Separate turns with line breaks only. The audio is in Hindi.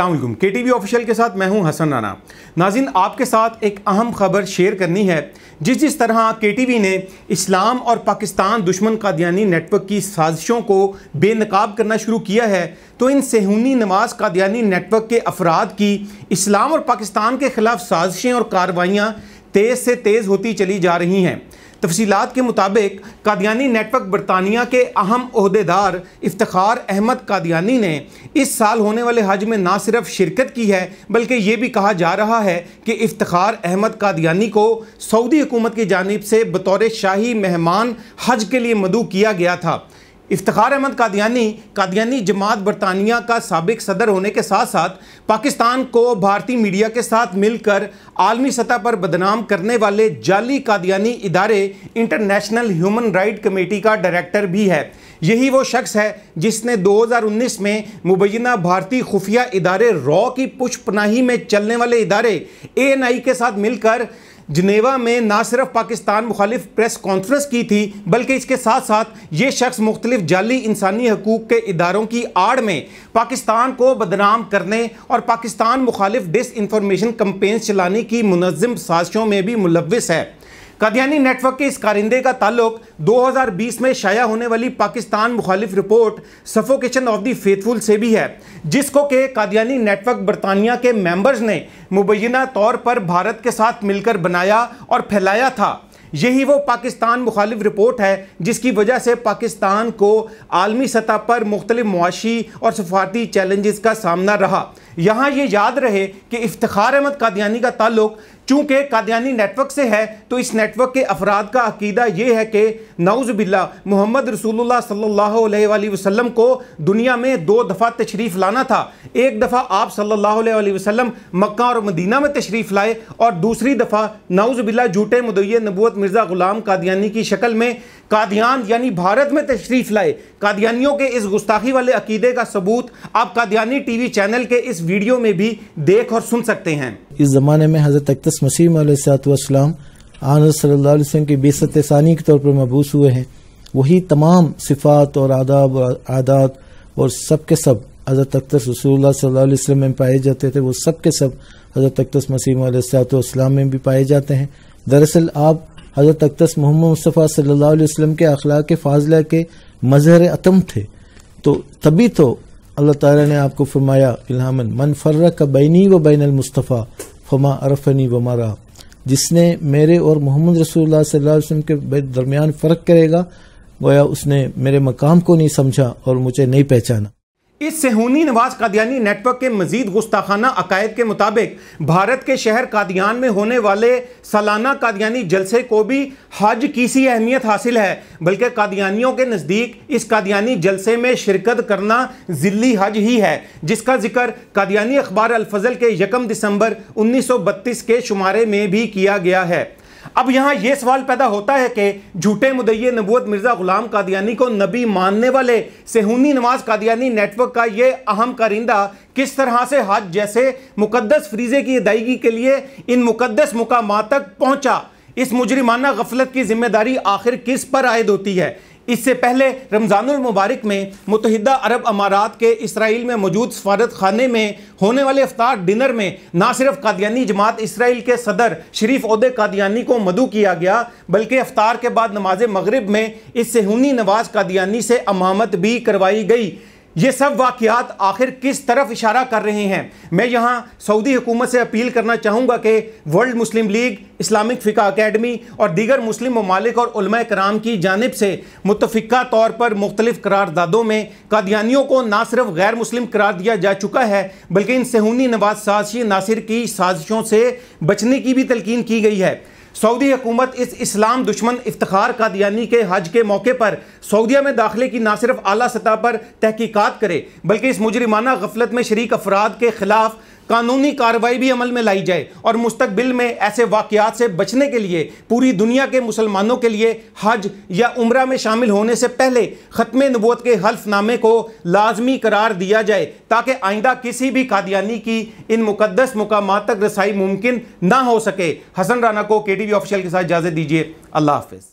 असलम के टी वी ऑफिशियल के साथ मैं हूं हसन राना नाजिन आपके साथ एक अहम खबर शेयर करनी है जिस जिस तरह के टी वी ने इस्लाम और पाकिस्तान दुश्मन कादियानी नेटवर्क की साजिशों को बेनकाब करना शुरू किया है तो इन सेहूनी नमाज कादियानी नेटवर्क के अफराद की इस्लाम और पाकिस्तान के खिलाफ साजिशें और कार्रवाइयाँ तेज़ से तेज़ होती चली जा रही हैं तफसीत के मुताबिक कादियानी नेटवर्क बरतानिया के अहम अहदेदार इफ्तार अहमद कादियानी ने इस साल होने वाले हज में ना सिर्फ शिरकत की है बल्कि ये भी कहा जा रहा है कि इफ्तार अहमद कादियानी को सऊदी हुकूमत की जानब से बतौर शाही मेहमान हज के लिए मदू किया गया था इफ्तार अहमद कादियानी कादियानी जमात बरतानिया का सबक सदर होने के साथ साथ पाकिस्तान को भारतीय मीडिया के साथ मिलकर आलमी सतह पर बदनाम करने वाले जाली कादियानी इदारे इंटरनेशनल ह्यूमन राइट कमेटी का डायरेक्टर भी है यही वो शख्स है जिसने 2019 में मुबैना भारतीय खुफिया इदारे रॉ की पुष्पनाही में चलने वाले इदारे ए के साथ मिलकर जनेवा में ना सिर्फ पाकिस्तान मुखालिफ प्रेस कॉन्फ्रेंस की थी बल्कि इसके साथ साथ ये शख्स मुख्तलिफ जाली इंसानी हकूक़ के इदारों की आड़ में पाकिस्तान को बदनाम करने और पाकिस्तान मुखालिफ डिस इंफॉर्मेशन कम्पेन्स चलाने की मुनज़म साजिशों में भी मुलविस है कादियानी नेटवर्क के इस कारिंदे का ताल्लुक 2020 में शाया होने वाली पाकिस्तान मुखालिफ report suffocation of the faithful से भी है जिसको के कादियानी नेटवर्क बरतानिया के मेंबर्स ने मुबैना तौर पर भारत के साथ मिलकर बनाया और फैलाया था यही वो पाकिस्तान मुखालिफ रिपोर्ट है जिसकी वजह से पाकिस्तान को आलमी सतह पर मुख्तलिफ मुआशी और सफारती चैलेंज का सामना रहा यहाँ ये याद रहे कि इफ्तार अहमद कादियानी का ताल्लुक चूँकि कादियानी नेटवर्क से है तो इस नेटवर्क के अफराद का अकीदा ये है कि नौज़बिल्ला मोहम्मद रसूलुल्लाह सल्लल्लाहु अलैहि वसल्लम को दुनिया में दो दफ़ा तशरीफ़ लाना था एक दफ़ा आप सल्लल्लाहु अलैहि वसल्लम मक्का और मदीना में तशरीफ़ लाए और दूसरी दफ़ा नौज़बिल्ला झूठे मुदय नबूत मिर्ज़ा ग़ुलाम कादियानी की शक्ल में कादियान यानी भारत में तशरीफ़ लाए कादियानियों के इस गुस्ताखी वाले अकीदे का सबूत आप कादियानी टी वी चैनल के इस वीडियो में भी देख और सुन सकते हैं
इस जमाने में हजरत अख्तस मसीम सलाम आन सल्लाम की बेसत सानी के तौर पर महबूस हुए हैं वही तमाम सिफात और आदाब और आदात और सब के सब हजरत अख्तर रसूल सल्लाम में पाए जाते थे वो सब के सब हजरत अख्तस मसीम सलाम में भी पाए जाते हैं दरअसल आप हजरत अख्तस मोहम्मद मुस्तफ़ा सल्ला वसम के अखलाक फाजला के मजहर अतम थे तो तभी तो अल्लाह ताला ने आपको फरमाया मन फर्रक बैनी व बैन मुस्तफ़ा फमा अरफनी व मारा जिसने मेरे और मोहम्मद रसूलुल्लाह सल्लल्लाहु अलैहि वसल्लम के दरमियान फ़र्क करेगा गोया उसने मेरे मकाम को नहीं समझा और मुझे नहीं पहचाना
इस सेहूनी नवाज कादियानी नेटवर्क के मजीद गुस्ताखाना अकायद के मुताबिक भारत के शहर कादियान में होने वाले सालाना कादियानी जलसे को भी हज की सी अहमियत हासिल है बल्कि कादियानियों के नज़दीक इस कादियानी जलसे में शिरकत करना जिली हज ही है जिसका जिक्र कादियानी अखबार अलफजल के यकम दिसंबर उन्नीस सौ बत्तीस के शुमारे में भी किया गया है अब यहां यह सवाल पैदा होता है कि झूठे मुदये नबूत मिर्जा गुलाम कादियानी को नबी मानने वाले सेहूनी नवाज कादियानी नेटवर्क का ये अहम कारिंदा किस तरह से हज जैसे मुकदस फ्रीजे की अदायगी के लिए इन मुकदस मुकाम तक पहुंचा इस मुजरिमाना गफलत की जिम्मेदारी आखिर किस पर आयद होती है इससे पहले रमज़ानुल मुबारक में मुतहदा अरब अमारात के इसराइल में मौजूद सफारत खाने में होने वाले अफ्तार डिनर में ना सिर्फ कादियानी जमात इसराइल के सदर शरीफ उदय कादियानी को मदु किया गया बल्कि अफ्तार के बाद नमाज मगरब में इस सेहूनी नवाज कादियानी से अमामत भी करवाई गई ये सब वाकियात आखिर किस तरफ इशारा कर रहे हैं मैं यहाँ सऊदी हुकूमत से अपील करना चाहूँगा कि world Muslim league Islamic Fiqh academy और दीगर मुस्लिम ममालिक और कराम की जानब से मुतफ़ा तौर पर मुख्तलिफ करारदादों में कादियानियों को ना सिर्फ गैर मुस्लिम करार दिया जा चुका है बल्कि इन सहूनी नवाज साजिशी नासिर की साजिशों से बचने की भी तलकिन की गई है सऊदी हुकूमत इस इस्लाम दुश्मन इफ्तार कादियानी के हज के मौके पर सऊदीया में दाखिले की ना सिर्फ अली सतह पर तहकीकत करे बल्कि इस मुजरमाना गफलत में शरीक अफराद के खिलाफ कानूनी कार्रवाई भी अमल में लाई जाए और मुस्तबिल में ऐसे वाकयात से बचने के लिए पूरी दुनिया के मुसलमानों के लिए हज या उम्र में शामिल होने से पहले ख़त्म नबूत के हल्फनामे को लाजमी करार दिया जाए ताकि आइंदा किसी भी कादियानी की इन मुकदस मुकाम तक रसाई मुमकिन ना हो सके हसन राना को के टी वी ऑफिशियल के साथ इजाज़त दीजिए अल्लाह हाफिज़